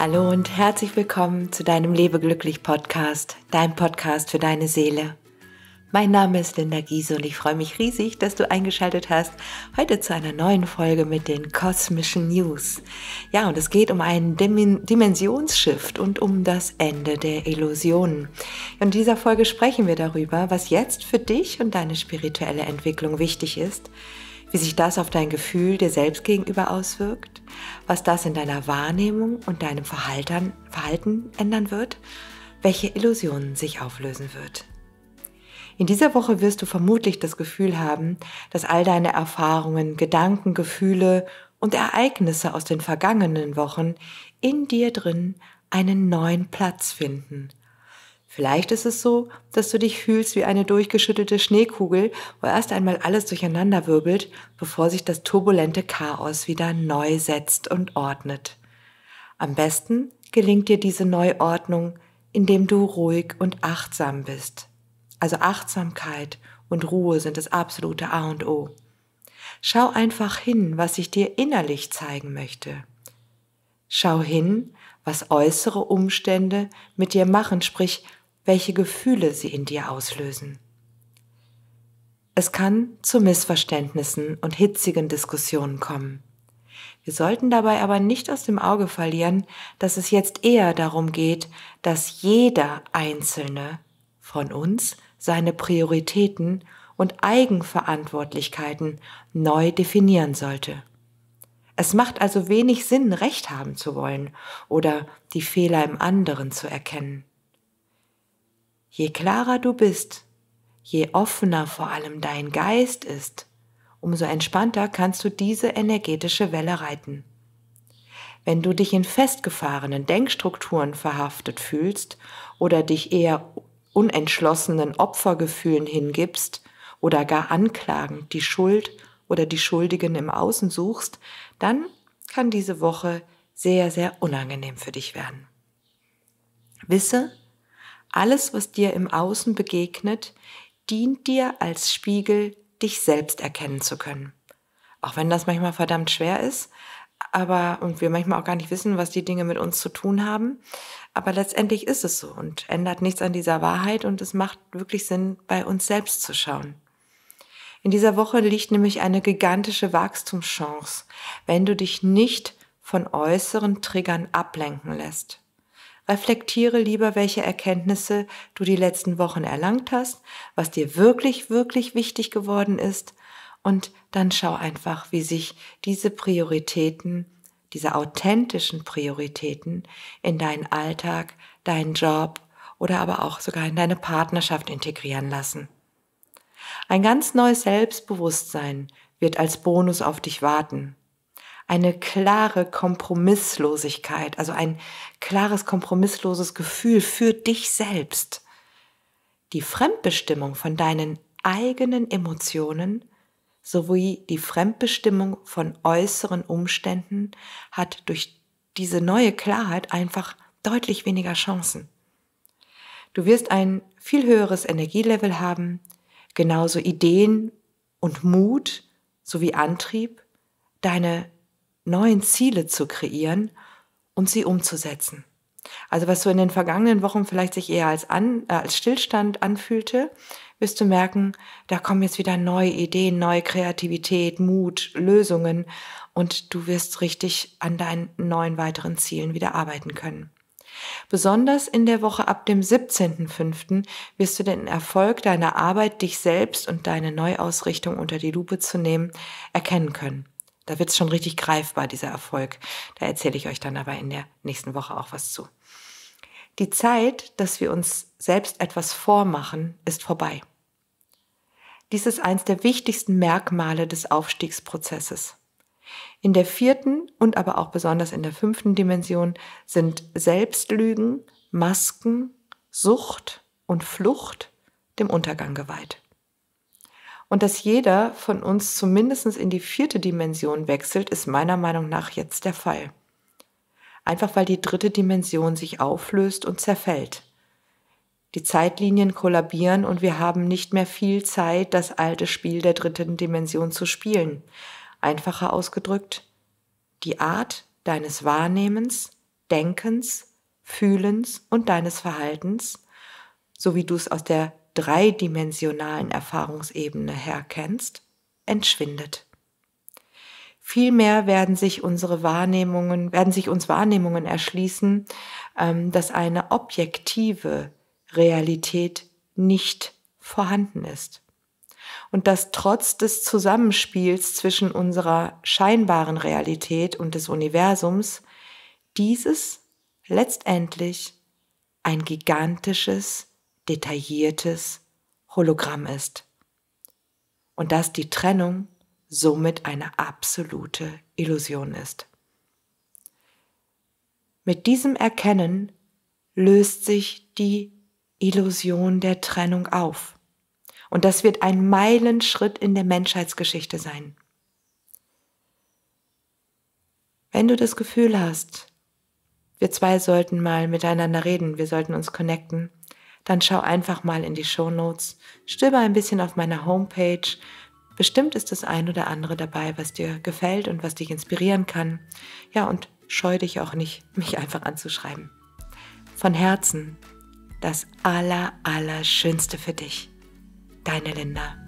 Hallo und herzlich willkommen zu deinem Lebeglücklich Podcast, dein Podcast für deine Seele. Mein Name ist Linda Giese und ich freue mich riesig, dass du eingeschaltet hast heute zu einer neuen Folge mit den kosmischen News. Ja, und es geht um einen Dim und um das Ende der Illusionen. In dieser Folge sprechen wir darüber, was jetzt für dich und deine spirituelle Entwicklung wichtig ist wie sich das auf dein Gefühl dir selbst gegenüber auswirkt, was das in deiner Wahrnehmung und deinem Verhalten, Verhalten ändern wird, welche Illusionen sich auflösen wird. In dieser Woche wirst du vermutlich das Gefühl haben, dass all deine Erfahrungen, Gedanken, Gefühle und Ereignisse aus den vergangenen Wochen in dir drin einen neuen Platz finden Vielleicht ist es so, dass du dich fühlst wie eine durchgeschüttelte Schneekugel, wo erst einmal alles durcheinander wirbelt, bevor sich das turbulente Chaos wieder neu setzt und ordnet. Am besten gelingt dir diese Neuordnung, indem du ruhig und achtsam bist. Also Achtsamkeit und Ruhe sind das absolute A und O. Schau einfach hin, was ich dir innerlich zeigen möchte. Schau hin, was äußere Umstände mit dir machen, sprich welche Gefühle sie in dir auslösen. Es kann zu Missverständnissen und hitzigen Diskussionen kommen. Wir sollten dabei aber nicht aus dem Auge verlieren, dass es jetzt eher darum geht, dass jeder Einzelne von uns seine Prioritäten und Eigenverantwortlichkeiten neu definieren sollte. Es macht also wenig Sinn, Recht haben zu wollen oder die Fehler im anderen zu erkennen. Je klarer du bist, je offener vor allem dein Geist ist, umso entspannter kannst du diese energetische Welle reiten. Wenn du dich in festgefahrenen Denkstrukturen verhaftet fühlst oder dich eher unentschlossenen Opfergefühlen hingibst oder gar anklagend die Schuld oder die Schuldigen im Außen suchst, dann kann diese Woche sehr, sehr unangenehm für dich werden. Wisse, alles, was dir im Außen begegnet, dient dir als Spiegel, dich selbst erkennen zu können. Auch wenn das manchmal verdammt schwer ist, aber und wir manchmal auch gar nicht wissen, was die Dinge mit uns zu tun haben. Aber letztendlich ist es so und ändert nichts an dieser Wahrheit und es macht wirklich Sinn, bei uns selbst zu schauen. In dieser Woche liegt nämlich eine gigantische Wachstumschance, wenn du dich nicht von äußeren Triggern ablenken lässt. Reflektiere lieber, welche Erkenntnisse du die letzten Wochen erlangt hast, was dir wirklich, wirklich wichtig geworden ist und dann schau einfach, wie sich diese Prioritäten, diese authentischen Prioritäten in deinen Alltag, deinen Job oder aber auch sogar in deine Partnerschaft integrieren lassen. Ein ganz neues Selbstbewusstsein wird als Bonus auf dich warten eine klare Kompromisslosigkeit, also ein klares kompromissloses Gefühl für dich selbst. Die Fremdbestimmung von deinen eigenen Emotionen sowie die Fremdbestimmung von äußeren Umständen hat durch diese neue Klarheit einfach deutlich weniger Chancen. Du wirst ein viel höheres Energielevel haben, genauso Ideen und Mut sowie Antrieb, deine neuen Ziele zu kreieren und sie umzusetzen. Also was so in den vergangenen Wochen vielleicht sich eher als, an, äh, als Stillstand anfühlte, wirst du merken, da kommen jetzt wieder neue Ideen, neue Kreativität, Mut, Lösungen und du wirst richtig an deinen neuen weiteren Zielen wieder arbeiten können. Besonders in der Woche ab dem 17.05. wirst du den Erfolg deiner Arbeit, dich selbst und deine Neuausrichtung unter die Lupe zu nehmen, erkennen können. Da wird es schon richtig greifbar, dieser Erfolg. Da erzähle ich euch dann aber in der nächsten Woche auch was zu. Die Zeit, dass wir uns selbst etwas vormachen, ist vorbei. Dies ist eines der wichtigsten Merkmale des Aufstiegsprozesses. In der vierten und aber auch besonders in der fünften Dimension sind Selbstlügen, Masken, Sucht und Flucht dem Untergang geweiht. Und dass jeder von uns zumindest in die vierte Dimension wechselt, ist meiner Meinung nach jetzt der Fall. Einfach weil die dritte Dimension sich auflöst und zerfällt. Die Zeitlinien kollabieren und wir haben nicht mehr viel Zeit, das alte Spiel der dritten Dimension zu spielen. Einfacher ausgedrückt, die Art deines Wahrnehmens, Denkens, Fühlens und deines Verhaltens, so wie du es aus der dreidimensionalen Erfahrungsebene herkennst, entschwindet. Vielmehr werden sich unsere Wahrnehmungen, werden sich uns Wahrnehmungen erschließen, ähm, dass eine objektive Realität nicht vorhanden ist. Und dass trotz des Zusammenspiels zwischen unserer scheinbaren Realität und des Universums dieses letztendlich ein gigantisches detailliertes Hologramm ist. Und dass die Trennung somit eine absolute Illusion ist. Mit diesem Erkennen löst sich die Illusion der Trennung auf. Und das wird ein Meilenschritt in der Menschheitsgeschichte sein. Wenn du das Gefühl hast, wir zwei sollten mal miteinander reden, wir sollten uns connecten, dann schau einfach mal in die Shownotes, stöber ein bisschen auf meiner Homepage. Bestimmt ist das ein oder andere dabei, was dir gefällt und was dich inspirieren kann. Ja, und scheu dich auch nicht, mich einfach anzuschreiben. Von Herzen das aller, aller für dich. Deine Linda.